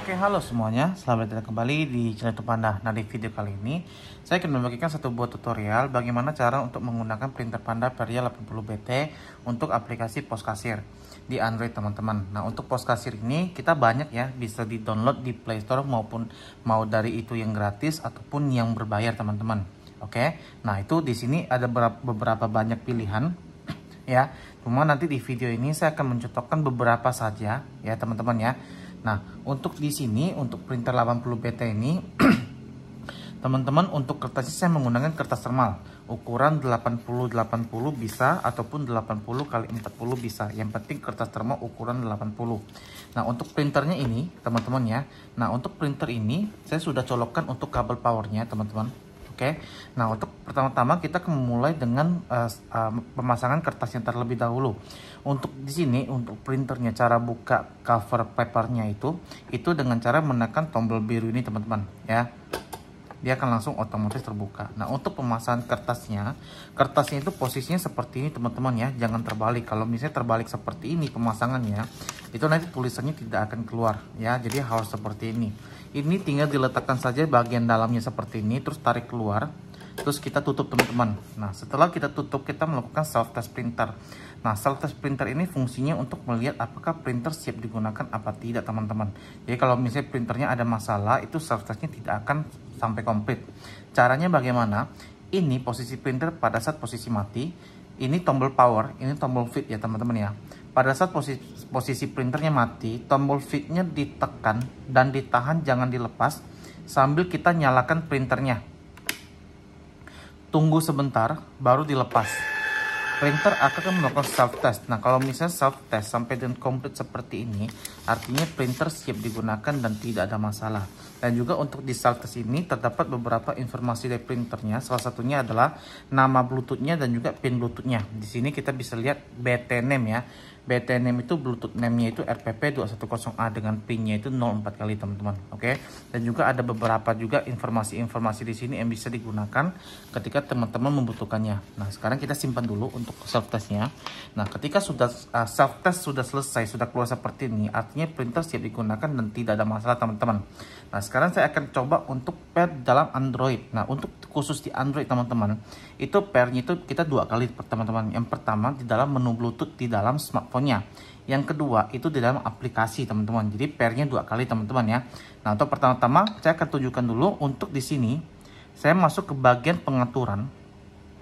Oke, halo semuanya. Selamat datang kembali di channel YouTube Panda. Nah, di video kali ini, saya akan membagikan satu buah tutorial bagaimana cara untuk menggunakan printer Panda Peria 80BT untuk aplikasi pos kasir di Android, teman-teman. Nah, untuk pos kasir ini kita banyak ya, bisa di-download di Play Store maupun mau dari itu yang gratis ataupun yang berbayar, teman-teman. Oke. Nah, itu di sini ada beberapa banyak pilihan ya. Cuma nanti di video ini saya akan mencetokkan beberapa saja ya, teman-teman ya. Nah, untuk di sini, untuk printer 80 pt ini, teman-teman untuk kertasnya saya menggunakan kertas thermal. Ukuran 80-80 bisa, ataupun 80 kali 40 bisa. Yang penting kertas thermal ukuran 80. Nah, untuk printernya ini, teman-teman ya. Nah, untuk printer ini, saya sudah colokkan untuk kabel powernya, teman-teman. Oke. Nah, untuk pertama-tama kita mulai dengan uh, uh, pemasangan kertasnya terlebih dahulu. Untuk di sini untuk printernya cara buka cover papernya itu itu dengan cara menekan tombol biru ini, teman-teman, ya dia akan langsung otomatis terbuka. Nah, untuk pemasangan kertasnya, kertasnya itu posisinya seperti ini teman-teman ya, jangan terbalik. Kalau misalnya terbalik seperti ini pemasangannya, itu nanti tulisannya tidak akan keluar ya. Jadi harus seperti ini. Ini tinggal diletakkan saja bagian dalamnya seperti ini, terus tarik keluar terus kita tutup teman-teman nah setelah kita tutup kita melakukan self test printer nah self test printer ini fungsinya untuk melihat apakah printer siap digunakan apa tidak teman-teman jadi kalau misalnya printernya ada masalah itu self testnya tidak akan sampai komplit caranya bagaimana ini posisi printer pada saat posisi mati ini tombol power ini tombol fit ya teman-teman ya pada saat posisi, posisi printernya mati tombol fitnya ditekan dan ditahan jangan dilepas sambil kita nyalakan printernya tunggu sebentar baru dilepas printer akan melakukan self test nah kalau misalnya self test sampai dengan komplit seperti ini artinya printer siap digunakan dan tidak ada masalah dan juga untuk di self test ini terdapat beberapa informasi dari printernya salah satunya adalah nama bluetoothnya dan juga pin bluetoothnya di sini kita bisa lihat BT name ya BT itu Bluetooth name-nya itu RPP210A dengan pin-nya itu 04 kali teman-teman oke okay? dan juga ada beberapa juga informasi-informasi di sini yang bisa digunakan ketika teman-teman membutuhkannya nah sekarang kita simpan dulu untuk self testnya nah ketika sudah uh, self test sudah selesai sudah keluar seperti ini artinya printer siap digunakan dan tidak ada masalah teman-teman nah sekarang saya akan coba untuk pair dalam Android nah untuk khusus di Android teman-teman itu pairnya itu kita dua kali teman-teman yang pertama di dalam menu Bluetooth di dalam smart smartphone-nya. Yang kedua itu di dalam aplikasi teman-teman. Jadi pairnya dua kali teman-teman ya. Nah untuk pertama-tama saya akan tunjukkan dulu untuk di sini saya masuk ke bagian pengaturan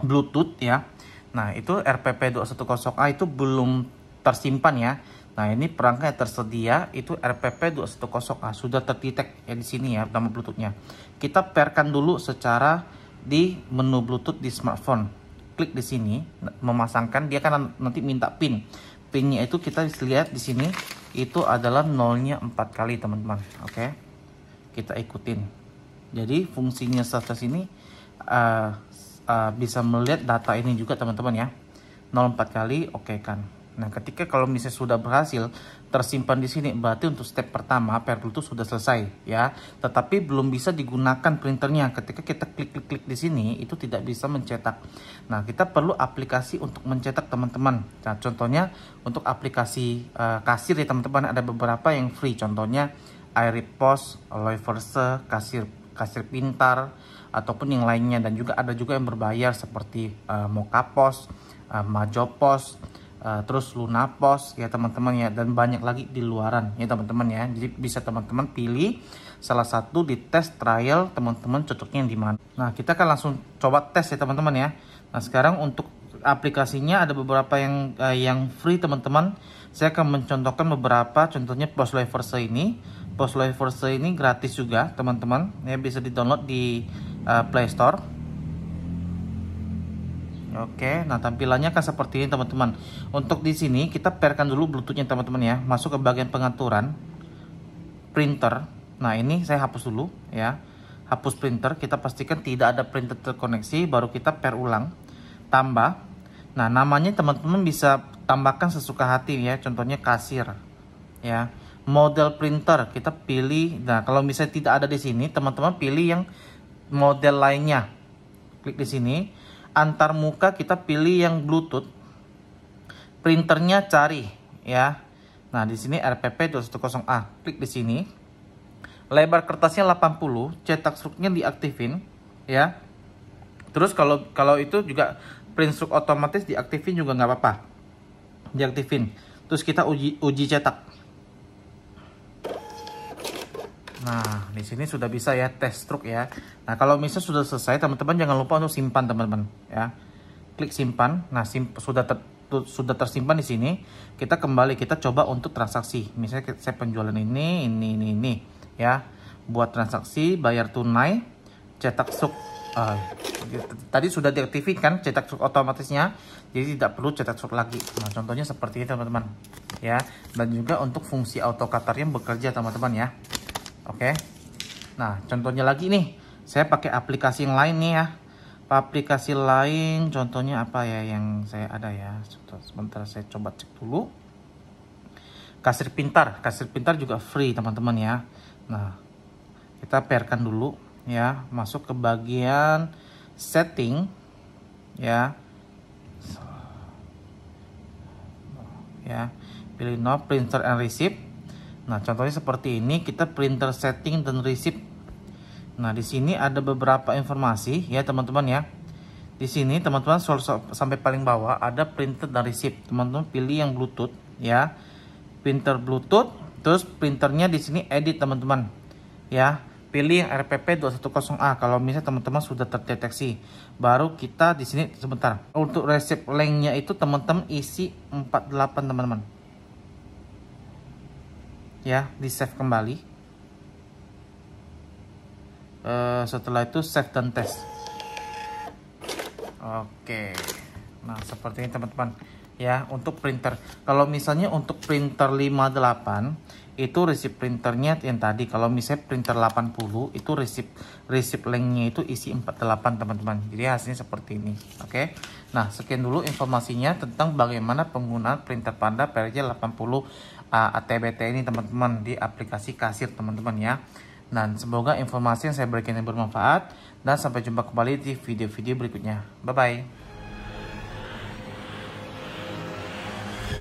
Bluetooth ya. Nah itu RPP210A itu belum tersimpan ya. Nah ini perangkat yang tersedia itu RPP210A sudah terdetek ya di sini ya nama Bluetoothnya. Kita pairkan dulu secara di menu Bluetooth di smartphone. Klik di sini memasangkan dia akan nanti minta pin. Pinnya itu kita lihat di sini itu adalah nolnya empat kali teman-teman oke okay? kita ikutin jadi fungsinya status ini uh, uh, bisa melihat data ini juga teman-teman ya 04 kali oke okay kan Nah, ketika kalau misalnya sudah berhasil tersimpan di sini, berarti untuk step pertama perlu itu sudah selesai ya. Tetapi belum bisa digunakan printernya. Ketika kita klik-klik di sini, itu tidak bisa mencetak. Nah, kita perlu aplikasi untuk mencetak teman-teman. Nah, contohnya untuk aplikasi uh, kasir ya teman-teman, ada beberapa yang free. Contohnya iRepos, Loiverse, kasir kasir pintar ataupun yang lainnya dan juga ada juga yang berbayar seperti uh, eh, Mokapos, uh, eh, Majopos, uh, terus Luna Pos ya teman-teman ya dan banyak lagi di luaran ya teman-teman ya jadi bisa teman-teman pilih salah satu di test trial teman-teman cocoknya di mana nah kita akan langsung coba tes ya teman-teman ya nah sekarang untuk aplikasinya ada beberapa yang uh, yang free teman-teman saya akan mencontohkan beberapa contohnya post live Verse ini post live Verse ini gratis juga teman-teman ya bisa di download di uh, eh, Play Store Oke, nah tampilannya akan seperti ini teman-teman. Untuk di sini kita pairkan dulu bluetoothnya teman-teman ya. Masuk ke bagian pengaturan printer. Nah ini saya hapus dulu ya. Hapus printer. Kita pastikan tidak ada printer terkoneksi. Baru kita pair ulang. Tambah. Nah namanya teman-teman bisa tambahkan sesuka hati ya. Contohnya kasir ya. Model printer kita pilih. Nah kalau misalnya tidak ada di sini, teman-teman pilih yang model lainnya. Klik di sini antar muka kita pilih yang Bluetooth. Printernya cari ya. Nah, di sini RPP 210A. Klik di sini. Lebar kertasnya 80, cetak struknya diaktifin ya. Terus kalau kalau itu juga print struk otomatis diaktifin juga nggak apa-apa. Diaktifin. Terus kita uji uji cetak. Nah, di sini sudah bisa ya tes truk ya. Nah, kalau misalnya sudah selesai, teman-teman jangan lupa untuk simpan teman-teman ya. Klik simpan. Nah, sim sudah ter sudah tersimpan di sini. Kita kembali, kita coba untuk transaksi. Misalnya saya penjualan ini, ini, ini, ini ya. Buat transaksi, bayar tunai, cetak suk. Uh, eh, tadi sudah diaktifkan cetak suk otomatisnya, jadi tidak perlu cetak suk lagi. Nah, contohnya seperti ini teman-teman ya. Dan juga untuk fungsi auto yang bekerja teman-teman ya. Oke. Nah, contohnya lagi nih. Saya pakai aplikasi yang lain nih ya. Aplikasi lain contohnya apa ya yang saya ada ya. Sebentar saya coba cek dulu. Kasir pintar. Kasir pintar juga free teman-teman ya. Nah, kita perkan dulu ya. Masuk ke bagian setting ya. Ya, pilih no printer and receipt Nah, contohnya seperti ini, kita printer setting dan receipt. Nah, di sini ada beberapa informasi ya, teman-teman ya. Di sini teman-teman sampai paling bawah ada printer dan receipt. Teman-teman pilih yang Bluetooth ya. Printer Bluetooth, terus printernya di sini edit teman-teman. Ya, pilih yang RPP 210A kalau misalnya teman-teman sudah terdeteksi. Baru kita di sini sebentar. Untuk resip linknya itu teman-teman isi 48 teman-teman ya di save kembali uh, setelah itu save dan test oke okay. nah seperti ini teman-teman ya untuk printer kalau misalnya untuk printer 58 itu resip printernya yang tadi kalau misalnya printer 80 itu resip resip linknya itu isi 48 teman-teman jadi hasilnya seperti ini oke okay? nah sekian dulu informasinya tentang bagaimana penggunaan printer panda PRJ 80 uh, ATBT ini teman-teman di aplikasi kasir teman-teman ya. Dan semoga informasi yang saya berikan ini bermanfaat. Dan sampai jumpa kembali di video-video berikutnya. Bye-bye.